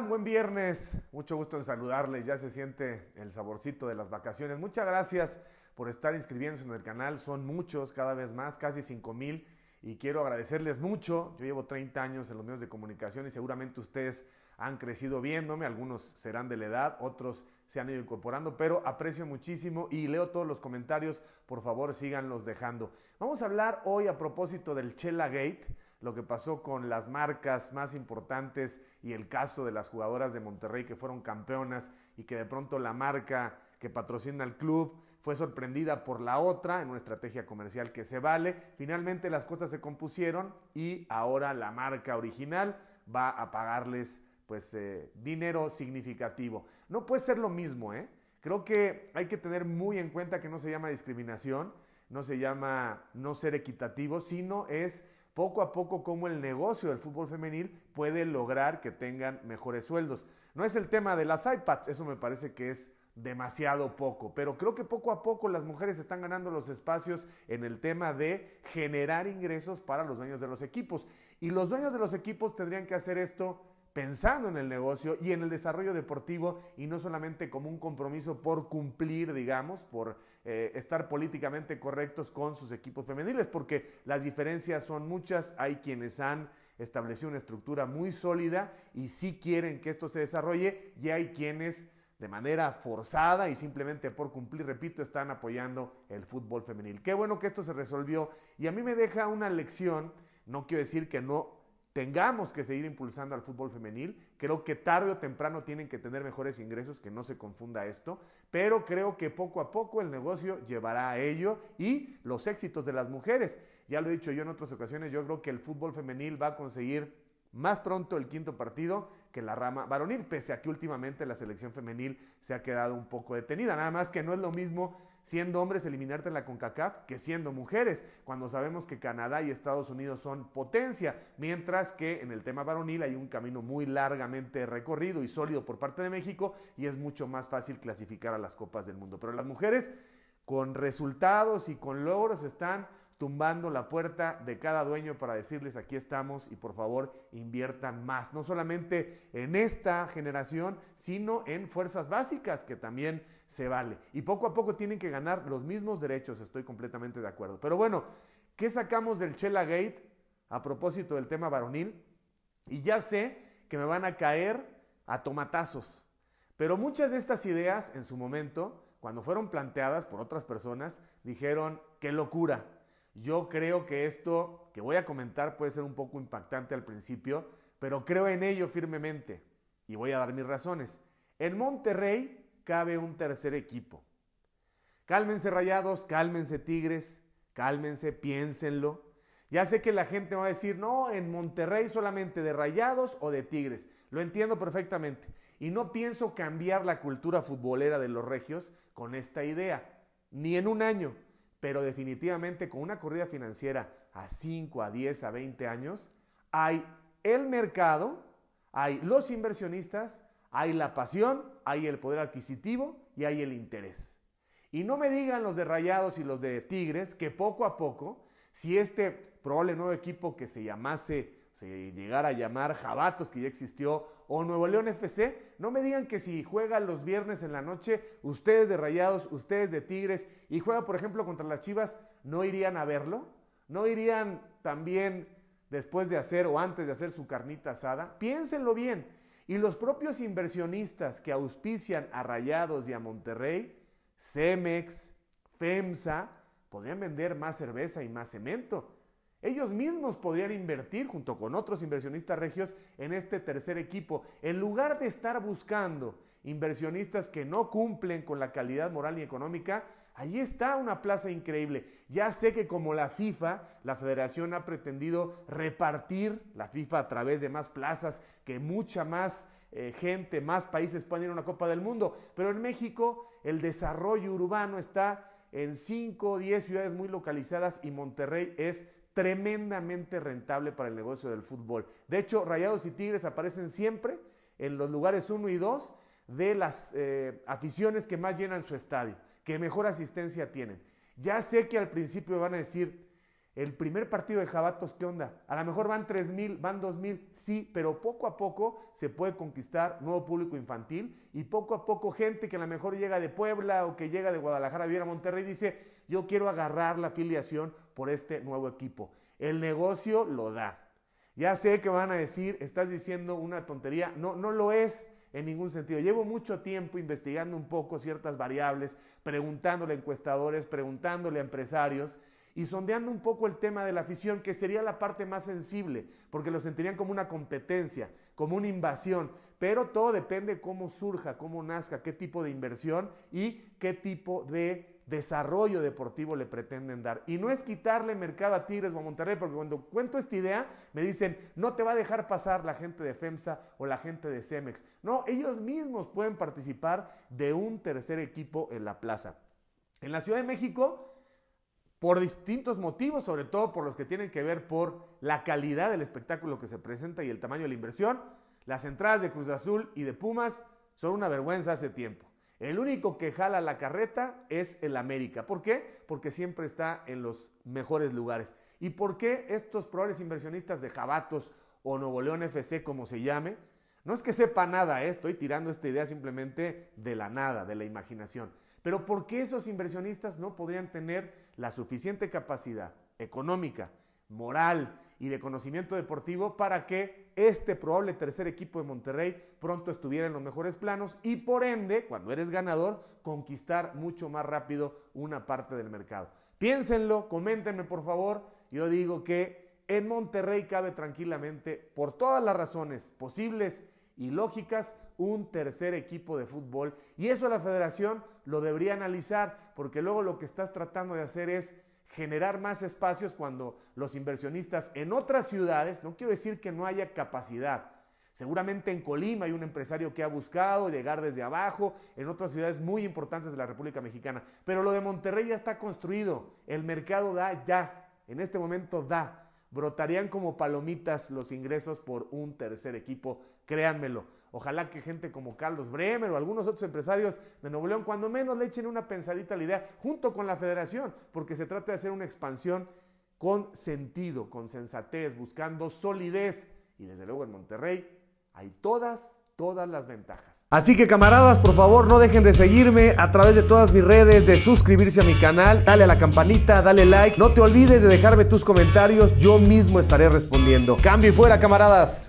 Buen viernes. Mucho gusto en saludarles. Ya se siente el saborcito de las vacaciones. Muchas gracias por estar inscribiéndose en el canal. Son muchos, cada vez más, casi 5 mil. Y quiero agradecerles mucho. Yo llevo 30 años en los medios de comunicación y seguramente ustedes han crecido viéndome. Algunos serán de la edad, otros se han ido incorporando, pero aprecio muchísimo y leo todos los comentarios. Por favor, síganlos dejando. Vamos a hablar hoy a propósito del Chela Gate lo que pasó con las marcas más importantes y el caso de las jugadoras de Monterrey que fueron campeonas y que de pronto la marca que patrocina al club fue sorprendida por la otra en una estrategia comercial que se vale. Finalmente las cosas se compusieron y ahora la marca original va a pagarles pues eh, dinero significativo. No puede ser lo mismo, ¿eh? Creo que hay que tener muy en cuenta que no se llama discriminación, no se llama no ser equitativo, sino es poco a poco cómo el negocio del fútbol femenil puede lograr que tengan mejores sueldos. No es el tema de las iPads, eso me parece que es demasiado poco, pero creo que poco a poco las mujeres están ganando los espacios en el tema de generar ingresos para los dueños de los equipos. Y los dueños de los equipos tendrían que hacer esto pensando en el negocio y en el desarrollo deportivo y no solamente como un compromiso por cumplir, digamos, por eh, estar políticamente correctos con sus equipos femeniles, porque las diferencias son muchas, hay quienes han establecido una estructura muy sólida y sí quieren que esto se desarrolle y hay quienes de manera forzada y simplemente por cumplir, repito, están apoyando el fútbol femenil. Qué bueno que esto se resolvió y a mí me deja una lección, no quiero decir que no tengamos que seguir impulsando al fútbol femenil. Creo que tarde o temprano tienen que tener mejores ingresos, que no se confunda esto, pero creo que poco a poco el negocio llevará a ello y los éxitos de las mujeres. Ya lo he dicho yo en otras ocasiones, yo creo que el fútbol femenil va a conseguir más pronto el quinto partido que la rama varonil, pese a que últimamente la selección femenil se ha quedado un poco detenida. Nada más que no es lo mismo siendo hombres eliminarte en la CONCACAF que siendo mujeres, cuando sabemos que Canadá y Estados Unidos son potencia, mientras que en el tema varonil hay un camino muy largamente recorrido y sólido por parte de México y es mucho más fácil clasificar a las Copas del Mundo. Pero las mujeres con resultados y con logros están tumbando la puerta de cada dueño para decirles aquí estamos y por favor inviertan más, no solamente en esta generación, sino en fuerzas básicas que también se vale. Y poco a poco tienen que ganar los mismos derechos, estoy completamente de acuerdo. Pero bueno, ¿qué sacamos del Chela Gate a propósito del tema varonil? Y ya sé que me van a caer a tomatazos, pero muchas de estas ideas en su momento, cuando fueron planteadas por otras personas, dijeron, qué locura, yo creo que esto que voy a comentar puede ser un poco impactante al principio, pero creo en ello firmemente y voy a dar mis razones. En Monterrey cabe un tercer equipo. Cálmense rayados, cálmense tigres, cálmense, piénsenlo. Ya sé que la gente va a decir, no, en Monterrey solamente de rayados o de tigres. Lo entiendo perfectamente. Y no pienso cambiar la cultura futbolera de los regios con esta idea, ni en un año. Pero definitivamente con una corrida financiera a 5, a 10, a 20 años, hay el mercado, hay los inversionistas, hay la pasión, hay el poder adquisitivo y hay el interés. Y no me digan los de Rayados y los de Tigres que poco a poco, si este probable nuevo equipo que se llamase si llegara a llamar Jabatos, que ya existió, o Nuevo León FC, no me digan que si juega los viernes en la noche, ustedes de Rayados, ustedes de Tigres, y juega, por ejemplo, contra las Chivas, ¿no irían a verlo? ¿No irían también después de hacer o antes de hacer su carnita asada? Piénsenlo bien. Y los propios inversionistas que auspician a Rayados y a Monterrey, Cemex, FEMSA, podrían vender más cerveza y más cemento ellos mismos podrían invertir junto con otros inversionistas regios en este tercer equipo, en lugar de estar buscando inversionistas que no cumplen con la calidad moral y económica. Allí está una plaza increíble. Ya sé que como la FIFA, la federación ha pretendido repartir la FIFA a través de más plazas, que mucha más eh, gente, más países puedan ir a una Copa del Mundo. Pero en México el desarrollo urbano está en 5 o 10 ciudades muy localizadas y Monterrey es tremendamente rentable para el negocio del fútbol. De hecho, Rayados y Tigres aparecen siempre en los lugares 1 y 2 de las eh, aficiones que más llenan su estadio, que mejor asistencia tienen. Ya sé que al principio van a decir, el primer partido de Jabatos, ¿qué onda? A lo mejor van 3.000, van 2.000, sí, pero poco a poco se puede conquistar nuevo público infantil y poco a poco gente que a lo mejor llega de Puebla o que llega de Guadalajara a vivir a Monterrey dice, yo quiero agarrar la afiliación por este nuevo equipo. El negocio lo da. Ya sé que van a decir, estás diciendo una tontería. No, no lo es en ningún sentido. Llevo mucho tiempo investigando un poco ciertas variables, preguntándole a encuestadores, preguntándole a empresarios y sondeando un poco el tema de la afición, que sería la parte más sensible, porque lo sentirían como una competencia, como una invasión, pero todo depende cómo surja, cómo nazca, qué tipo de inversión y qué tipo de desarrollo deportivo le pretenden dar. Y no es quitarle mercado a Tigres o a Monterrey, porque cuando cuento esta idea me dicen, no te va a dejar pasar la gente de FEMSA o la gente de CEMEX. No, ellos mismos pueden participar de un tercer equipo en la plaza. En la Ciudad de México por distintos motivos, sobre todo por los que tienen que ver por la calidad del espectáculo que se presenta y el tamaño de la inversión, las entradas de Cruz Azul y de Pumas son una vergüenza hace tiempo. El único que jala la carreta es el América. ¿Por qué? Porque siempre está en los mejores lugares. ¿Y por qué estos probables inversionistas de Jabatos o Nuevo León FC, como se llame, no es que sepa nada, esto ¿eh? estoy tirando esta idea simplemente de la nada, de la imaginación. Pero ¿por qué esos inversionistas no podrían tener la suficiente capacidad económica, moral y de conocimiento deportivo para que este probable tercer equipo de Monterrey pronto estuviera en los mejores planos y por ende, cuando eres ganador, conquistar mucho más rápido una parte del mercado. Piénsenlo, coméntenme por favor. Yo digo que en Monterrey cabe tranquilamente, por todas las razones posibles y lógicas un tercer equipo de fútbol. Y eso la federación lo debería analizar, porque luego lo que estás tratando de hacer es generar más espacios cuando los inversionistas en otras ciudades, no quiero decir que no haya capacidad, Seguramente en Colima hay un empresario que ha buscado llegar desde abajo, en otras ciudades muy importantes de la República Mexicana. Pero lo de Monterrey ya está construido, el mercado da ya, en este momento da brotarían como palomitas los ingresos por un tercer equipo, créanmelo. Ojalá que gente como Carlos Bremer o algunos otros empresarios de Nuevo León, cuando menos le echen una pensadita a la idea, junto con la federación, porque se trata de hacer una expansión con sentido, con sensatez, buscando solidez. Y desde luego en Monterrey hay todas, todas las ventajas. Así que camaradas, por favor, no dejen de seguirme a través de todas mis redes, de suscribirse a mi canal, dale a la campanita, dale like, no te olvides de dejarme tus comentarios, yo mismo estaré respondiendo. Cambio y fuera, camaradas.